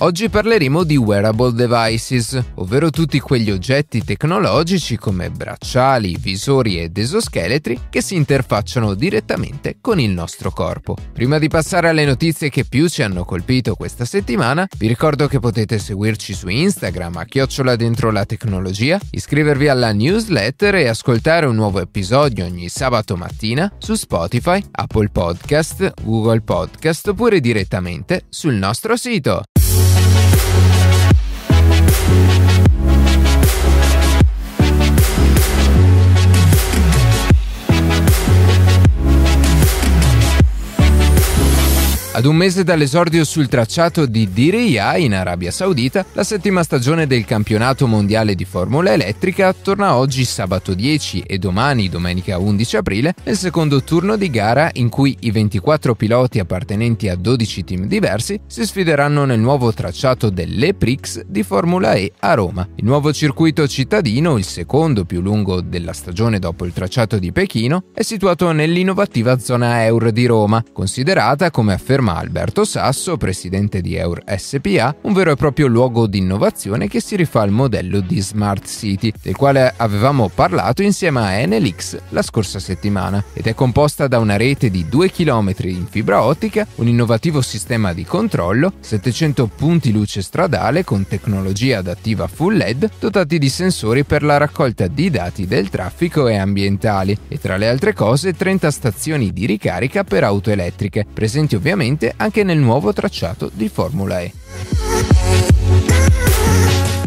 Oggi parleremo di wearable devices, ovvero tutti quegli oggetti tecnologici come bracciali, visori ed esoscheletri che si interfacciano direttamente con il nostro corpo. Prima di passare alle notizie che più ci hanno colpito questa settimana, vi ricordo che potete seguirci su Instagram a chiocciola dentro la tecnologia, iscrivervi alla newsletter e ascoltare un nuovo episodio ogni sabato mattina su Spotify, Apple Podcast, Google Podcast oppure direttamente sul nostro sito. Ad un mese dall'esordio sul tracciato di Diriyah in Arabia Saudita, la settima stagione del campionato mondiale di Formula Elettrica torna oggi sabato 10 e domani domenica 11 aprile nel secondo turno di gara in cui i 24 piloti appartenenti a 12 team diversi si sfideranno nel nuovo tracciato dell'EPRIX di Formula E a Roma. Il nuovo circuito cittadino, il secondo più lungo della stagione dopo il tracciato di Pechino, è situato nell'innovativa zona Euro di Roma, considerata come affermato chiama Alberto Sasso, presidente di Eur SPA, un vero e proprio luogo di innovazione che si rifà al modello di Smart City, del quale avevamo parlato insieme a Enelix la scorsa settimana, ed è composta da una rete di 2 km in fibra ottica, un innovativo sistema di controllo, 700 punti luce stradale con tecnologia adattiva full LED, dotati di sensori per la raccolta di dati del traffico e ambientali, e tra le altre cose 30 stazioni di ricarica per auto elettriche, presenti ovviamente presente anche nel nuovo tracciato di Formula E.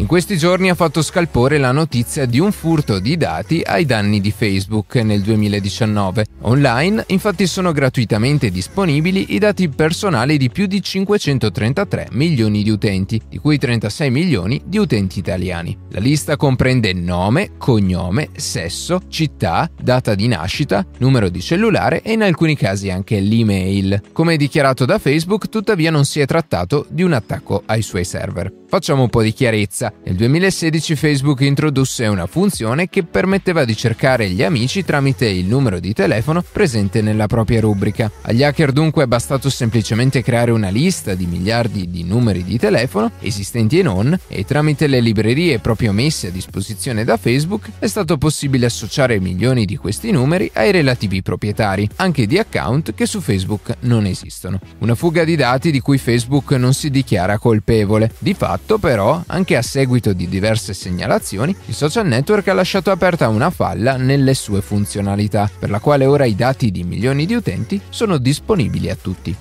In questi giorni ha fatto scalpore la notizia di un furto di dati ai danni di Facebook nel 2019. Online infatti sono gratuitamente disponibili i dati personali di più di 533 milioni di utenti, di cui 36 milioni di utenti italiani. La lista comprende nome, cognome, sesso, città, data di nascita, numero di cellulare e in alcuni casi anche l'email. Come dichiarato da Facebook, tuttavia non si è trattato di un attacco ai suoi server. Facciamo un po' di chiarezza. Nel 2016 Facebook introdusse una funzione che permetteva di cercare gli amici tramite il numero di telefono presente nella propria rubrica. Agli hacker dunque è bastato semplicemente creare una lista di miliardi di numeri di telefono, esistenti e non, e tramite le librerie proprio messe a disposizione da Facebook è stato possibile associare milioni di questi numeri ai relativi proprietari, anche di account che su Facebook non esistono. Una fuga di dati di cui Facebook non si dichiara colpevole. Di fatto però, anche a sé seguito di diverse segnalazioni, il social network ha lasciato aperta una falla nelle sue funzionalità, per la quale ora i dati di milioni di utenti sono disponibili a tutti.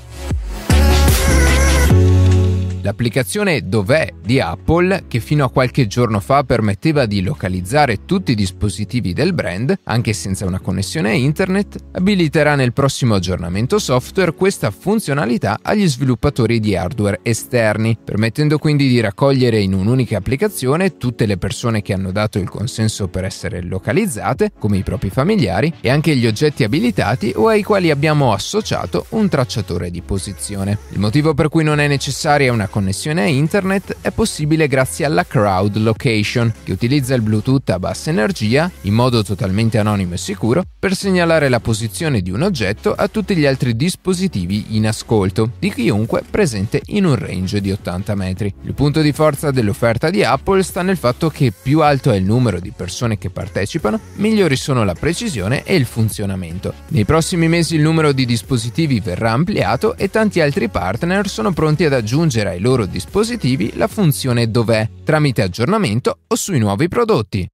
L'applicazione Dov'è di Apple, che fino a qualche giorno fa permetteva di localizzare tutti i dispositivi del brand, anche senza una connessione a internet, abiliterà nel prossimo aggiornamento software questa funzionalità agli sviluppatori di hardware esterni, permettendo quindi di raccogliere in un'unica applicazione tutte le persone che hanno dato il consenso per essere localizzate, come i propri familiari, e anche gli oggetti abilitati o ai quali abbiamo associato un tracciatore di posizione. Il motivo per cui non è necessaria una connessione a internet è possibile grazie alla crowd location, che utilizza il Bluetooth a bassa energia, in modo totalmente anonimo e sicuro, per segnalare la posizione di un oggetto a tutti gli altri dispositivi in ascolto, di chiunque presente in un range di 80 metri. Il punto di forza dell'offerta di Apple sta nel fatto che più alto è il numero di persone che partecipano, migliori sono la precisione e il funzionamento. Nei prossimi mesi il numero di dispositivi verrà ampliato e tanti altri partner sono pronti ad aggiungere ai ai loro dispositivi la funzione dov'è tramite aggiornamento o sui nuovi prodotti.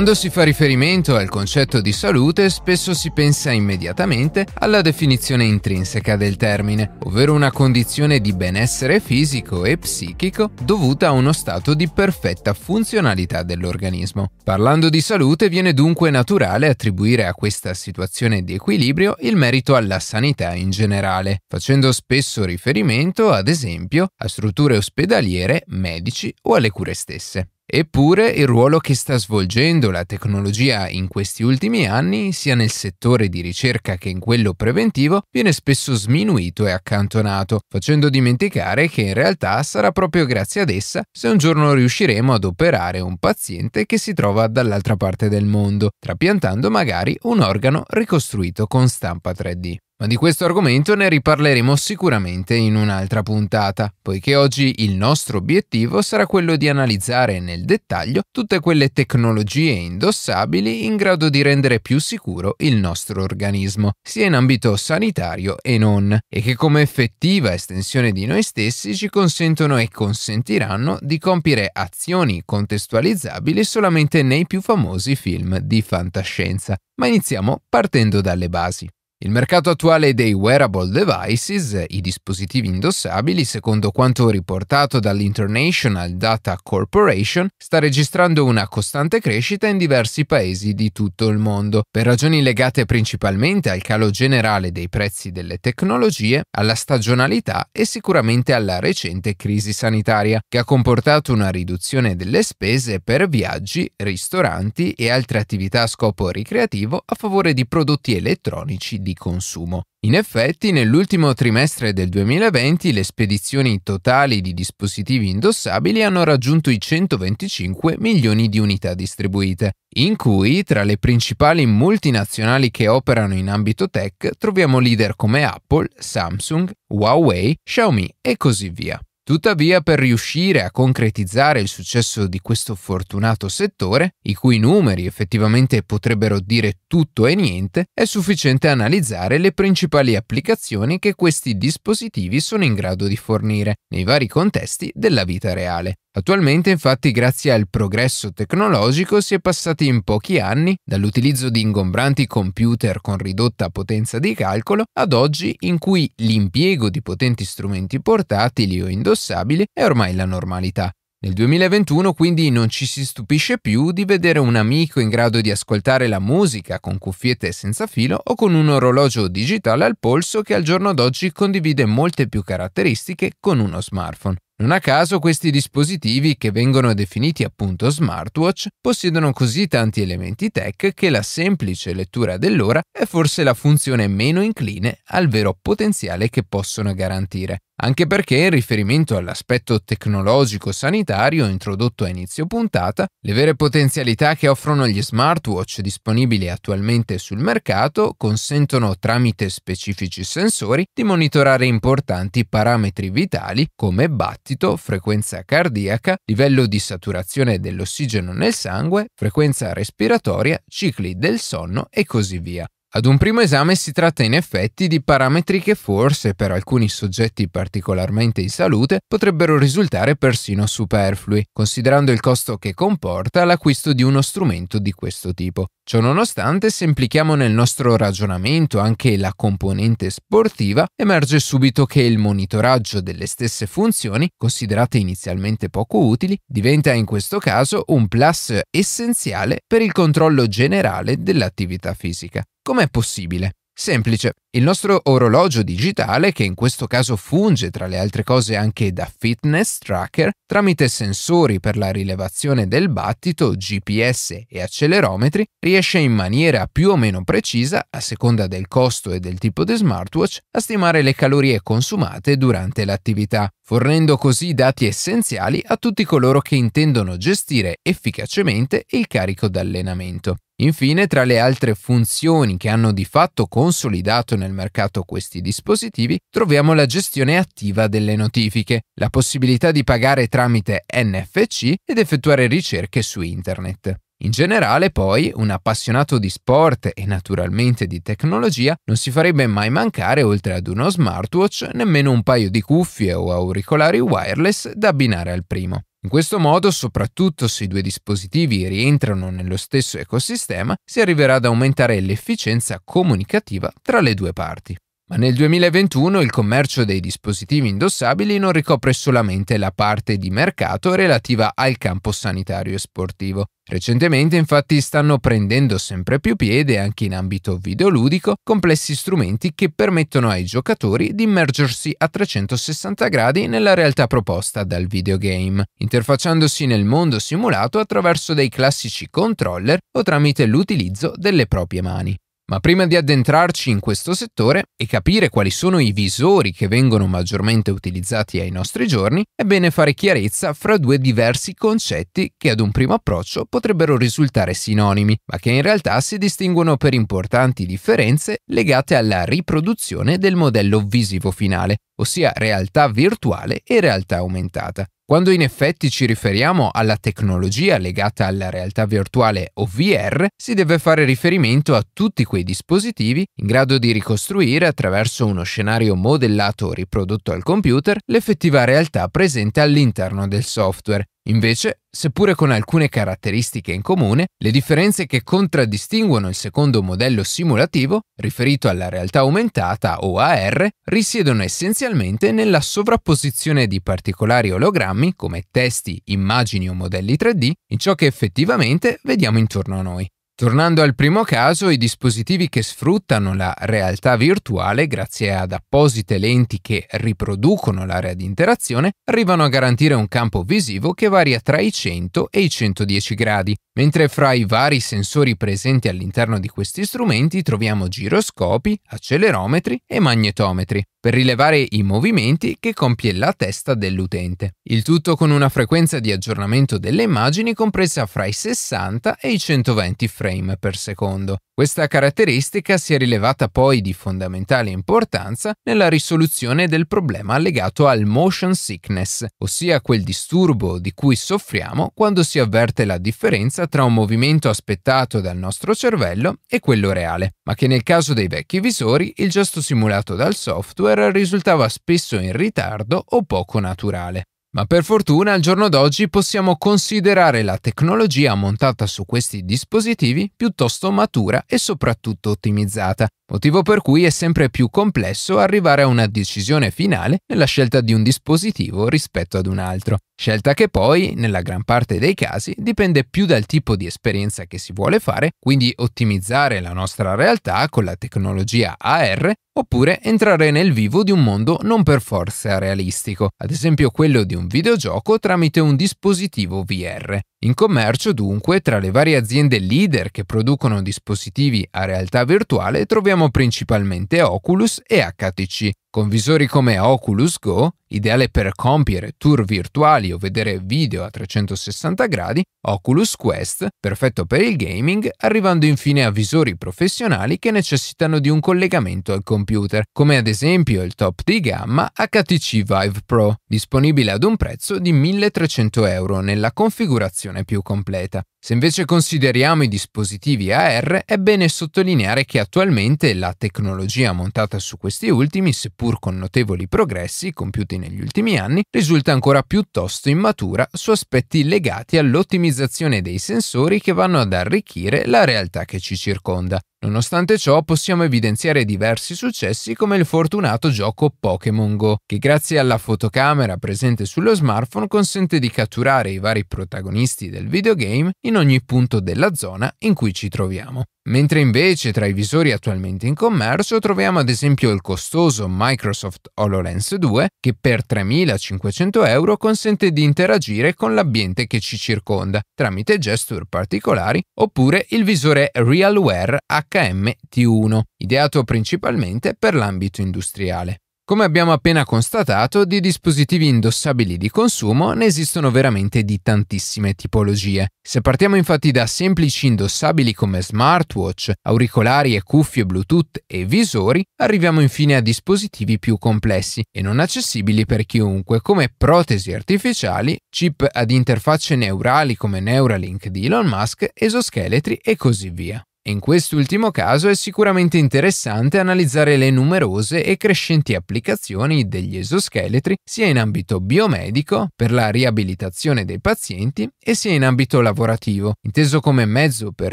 Quando si fa riferimento al concetto di salute, spesso si pensa immediatamente alla definizione intrinseca del termine, ovvero una condizione di benessere fisico e psichico dovuta a uno stato di perfetta funzionalità dell'organismo. Parlando di salute, viene dunque naturale attribuire a questa situazione di equilibrio il merito alla sanità in generale, facendo spesso riferimento, ad esempio, a strutture ospedaliere, medici o alle cure stesse. Eppure il ruolo che sta svolgendo la tecnologia in questi ultimi anni, sia nel settore di ricerca che in quello preventivo, viene spesso sminuito e accantonato, facendo dimenticare che in realtà sarà proprio grazie ad essa se un giorno riusciremo ad operare un paziente che si trova dall'altra parte del mondo, trapiantando magari un organo ricostruito con stampa 3D. Ma di questo argomento ne riparleremo sicuramente in un'altra puntata, poiché oggi il nostro obiettivo sarà quello di analizzare nel dettaglio tutte quelle tecnologie indossabili in grado di rendere più sicuro il nostro organismo, sia in ambito sanitario e non, e che come effettiva estensione di noi stessi ci consentono e consentiranno di compiere azioni contestualizzabili solamente nei più famosi film di fantascienza. Ma iniziamo partendo dalle basi. Il mercato attuale dei wearable devices, i dispositivi indossabili, secondo quanto riportato dall'International Data Corporation, sta registrando una costante crescita in diversi paesi di tutto il mondo, per ragioni legate principalmente al calo generale dei prezzi delle tecnologie, alla stagionalità e sicuramente alla recente crisi sanitaria, che ha comportato una riduzione delle spese per viaggi, ristoranti e altre attività a scopo ricreativo a favore di prodotti elettronici di di consumo. In effetti, nell'ultimo trimestre del 2020 le spedizioni totali di dispositivi indossabili hanno raggiunto i 125 milioni di unità distribuite, in cui tra le principali multinazionali che operano in ambito tech troviamo leader come Apple, Samsung, Huawei, Xiaomi e così via. Tuttavia, per riuscire a concretizzare il successo di questo fortunato settore, i cui numeri effettivamente potrebbero dire tutto e niente, è sufficiente analizzare le principali applicazioni che questi dispositivi sono in grado di fornire nei vari contesti della vita reale. Attualmente, infatti, grazie al progresso tecnologico si è passati in pochi anni dall'utilizzo di ingombranti computer con ridotta potenza di calcolo ad oggi in cui l'impiego di potenti strumenti portatili o indossati indossabili è ormai la normalità. Nel 2021 quindi non ci si stupisce più di vedere un amico in grado di ascoltare la musica con cuffiette senza filo o con un orologio digitale al polso che al giorno d'oggi condivide molte più caratteristiche con uno smartphone. Non a caso questi dispositivi, che vengono definiti appunto smartwatch, possiedono così tanti elementi tech che la semplice lettura dell'ora è forse la funzione meno incline al vero potenziale che possono garantire anche perché in riferimento all'aspetto tecnologico-sanitario introdotto a inizio puntata, le vere potenzialità che offrono gli smartwatch disponibili attualmente sul mercato consentono tramite specifici sensori di monitorare importanti parametri vitali come battito, frequenza cardiaca, livello di saturazione dell'ossigeno nel sangue, frequenza respiratoria, cicli del sonno e così via. Ad un primo esame si tratta in effetti di parametri che forse per alcuni soggetti particolarmente in salute potrebbero risultare persino superflui, considerando il costo che comporta l'acquisto di uno strumento di questo tipo. Ciononostante, se implichiamo nel nostro ragionamento anche la componente sportiva, emerge subito che il monitoraggio delle stesse funzioni, considerate inizialmente poco utili, diventa in questo caso un plus essenziale per il controllo generale dell'attività fisica. Com'è possibile? Semplice. Il nostro orologio digitale, che in questo caso funge tra le altre cose anche da fitness tracker, tramite sensori per la rilevazione del battito, GPS e accelerometri, riesce in maniera più o meno precisa, a seconda del costo e del tipo di smartwatch, a stimare le calorie consumate durante l'attività, fornendo così dati essenziali a tutti coloro che intendono gestire efficacemente il carico d'allenamento. Infine, tra le altre funzioni che hanno di fatto consolidato nel mercato questi dispositivi, troviamo la gestione attiva delle notifiche, la possibilità di pagare tramite NFC ed effettuare ricerche su internet. In generale, poi, un appassionato di sport e naturalmente di tecnologia non si farebbe mai mancare, oltre ad uno smartwatch, nemmeno un paio di cuffie o auricolari wireless da abbinare al primo. In questo modo, soprattutto se i due dispositivi rientrano nello stesso ecosistema, si arriverà ad aumentare l'efficienza comunicativa tra le due parti. Ma nel 2021 il commercio dei dispositivi indossabili non ricopre solamente la parte di mercato relativa al campo sanitario e sportivo. Recentemente infatti stanno prendendo sempre più piede anche in ambito videoludico complessi strumenti che permettono ai giocatori di immergersi a 360 gradi nella realtà proposta dal videogame, interfacciandosi nel mondo simulato attraverso dei classici controller o tramite l'utilizzo delle proprie mani. Ma prima di addentrarci in questo settore e capire quali sono i visori che vengono maggiormente utilizzati ai nostri giorni, è bene fare chiarezza fra due diversi concetti che ad un primo approccio potrebbero risultare sinonimi, ma che in realtà si distinguono per importanti differenze legate alla riproduzione del modello visivo finale, ossia realtà virtuale e realtà aumentata. Quando in effetti ci riferiamo alla tecnologia legata alla realtà virtuale o VR, si deve fare riferimento a tutti quei dispositivi in grado di ricostruire attraverso uno scenario modellato o riprodotto al computer l'effettiva realtà presente all'interno del software, Invece, seppure con alcune caratteristiche in comune, le differenze che contraddistinguono il secondo modello simulativo, riferito alla realtà aumentata o AR, risiedono essenzialmente nella sovrapposizione di particolari ologrammi come testi, immagini o modelli 3D in ciò che effettivamente vediamo intorno a noi. Tornando al primo caso, i dispositivi che sfruttano la realtà virtuale grazie ad apposite lenti che riproducono l'area di interazione arrivano a garantire un campo visivo che varia tra i 100 e i 110 gradi, mentre fra i vari sensori presenti all'interno di questi strumenti troviamo giroscopi, accelerometri e magnetometri per rilevare i movimenti che compie la testa dell'utente. Il tutto con una frequenza di aggiornamento delle immagini compresa fra i 60 e i 120 frame frame per secondo. Questa caratteristica si è rilevata poi di fondamentale importanza nella risoluzione del problema legato al motion sickness, ossia quel disturbo di cui soffriamo quando si avverte la differenza tra un movimento aspettato dal nostro cervello e quello reale, ma che nel caso dei vecchi visori il gesto simulato dal software risultava spesso in ritardo o poco naturale. Ma per fortuna al giorno d'oggi possiamo considerare la tecnologia montata su questi dispositivi piuttosto matura e soprattutto ottimizzata, motivo per cui è sempre più complesso arrivare a una decisione finale nella scelta di un dispositivo rispetto ad un altro, scelta che poi, nella gran parte dei casi, dipende più dal tipo di esperienza che si vuole fare, quindi ottimizzare la nostra realtà con la tecnologia AR, oppure entrare nel vivo di un mondo non per forza realistico, ad esempio quello di un videogioco tramite un dispositivo VR. In commercio, dunque, tra le varie aziende leader che producono dispositivi a realtà virtuale troviamo principalmente Oculus e HTC, con visori come Oculus Go, ideale per compiere tour virtuali o vedere video a 360 gradi, Oculus Quest, perfetto per il gaming, arrivando infine a visori professionali che necessitano di un collegamento al computer, come ad esempio il top di gamma HTC Vive Pro, disponibile ad un prezzo di 1300 euro nella configurazione più completa. Se invece consideriamo i dispositivi AR, è bene sottolineare che attualmente la tecnologia montata su questi ultimi, seppur con notevoli progressi compiuti negli ultimi anni, risulta ancora piuttosto immatura su aspetti legati all'ottimizzazione dei sensori che vanno ad arricchire la realtà che ci circonda, Nonostante ciò possiamo evidenziare diversi successi come il fortunato gioco Pokémon Go, che grazie alla fotocamera presente sullo smartphone consente di catturare i vari protagonisti del videogame in ogni punto della zona in cui ci troviamo. Mentre invece tra i visori attualmente in commercio troviamo ad esempio il costoso Microsoft HoloLens 2 che per 3.500 euro consente di interagire con l'ambiente che ci circonda tramite gesture particolari oppure il visore Realware HMT1, ideato principalmente per l'ambito industriale. Come abbiamo appena constatato, di dispositivi indossabili di consumo ne esistono veramente di tantissime tipologie. Se partiamo infatti da semplici indossabili come smartwatch, auricolari e cuffie Bluetooth e visori, arriviamo infine a dispositivi più complessi e non accessibili per chiunque, come protesi artificiali, chip ad interfacce neurali come Neuralink di Elon Musk, esoscheletri e così via. In quest'ultimo caso è sicuramente interessante analizzare le numerose e crescenti applicazioni degli esoscheletri sia in ambito biomedico, per la riabilitazione dei pazienti, e sia in ambito lavorativo, inteso come mezzo per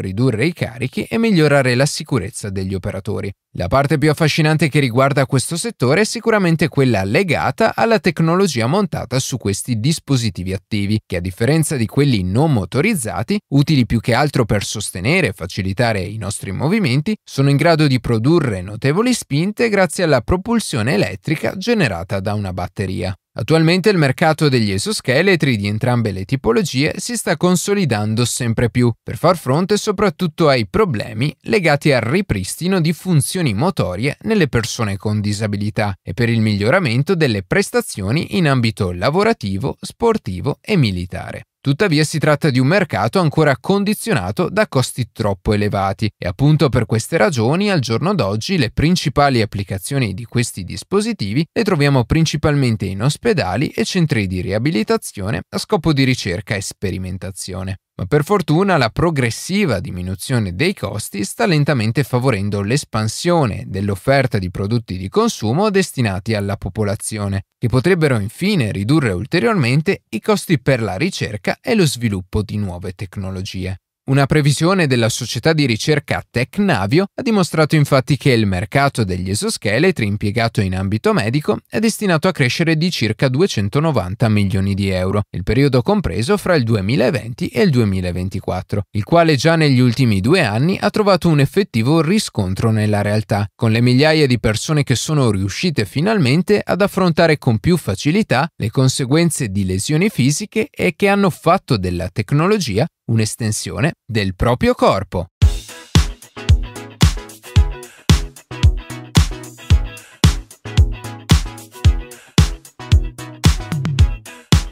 ridurre i carichi e migliorare la sicurezza degli operatori. La parte più affascinante che riguarda questo settore è sicuramente quella legata alla tecnologia montata su questi dispositivi attivi, che a differenza di quelli non motorizzati, utili più che altro per sostenere e facilitare regolare i nostri movimenti, sono in grado di produrre notevoli spinte grazie alla propulsione elettrica generata da una batteria. Attualmente il mercato degli esoscheletri di entrambe le tipologie si sta consolidando sempre più, per far fronte soprattutto ai problemi legati al ripristino di funzioni motorie nelle persone con disabilità e per il miglioramento delle prestazioni in ambito lavorativo, sportivo e militare. Tuttavia si tratta di un mercato ancora condizionato da costi troppo elevati e appunto per queste ragioni al giorno d'oggi le principali applicazioni di questi dispositivi le troviamo principalmente in ospedali e centri di riabilitazione a scopo di ricerca e sperimentazione ma per fortuna la progressiva diminuzione dei costi sta lentamente favorendo l'espansione dell'offerta di prodotti di consumo destinati alla popolazione, che potrebbero infine ridurre ulteriormente i costi per la ricerca e lo sviluppo di nuove tecnologie. Una previsione della società di ricerca Tecnavio ha dimostrato infatti che il mercato degli esoscheletri impiegato in ambito medico è destinato a crescere di circa 290 milioni di euro, il periodo compreso fra il 2020 e il 2024, il quale già negli ultimi due anni ha trovato un effettivo riscontro nella realtà, con le migliaia di persone che sono riuscite finalmente ad affrontare con più facilità le conseguenze di lesioni fisiche e che hanno fatto della tecnologia un'estensione del proprio corpo.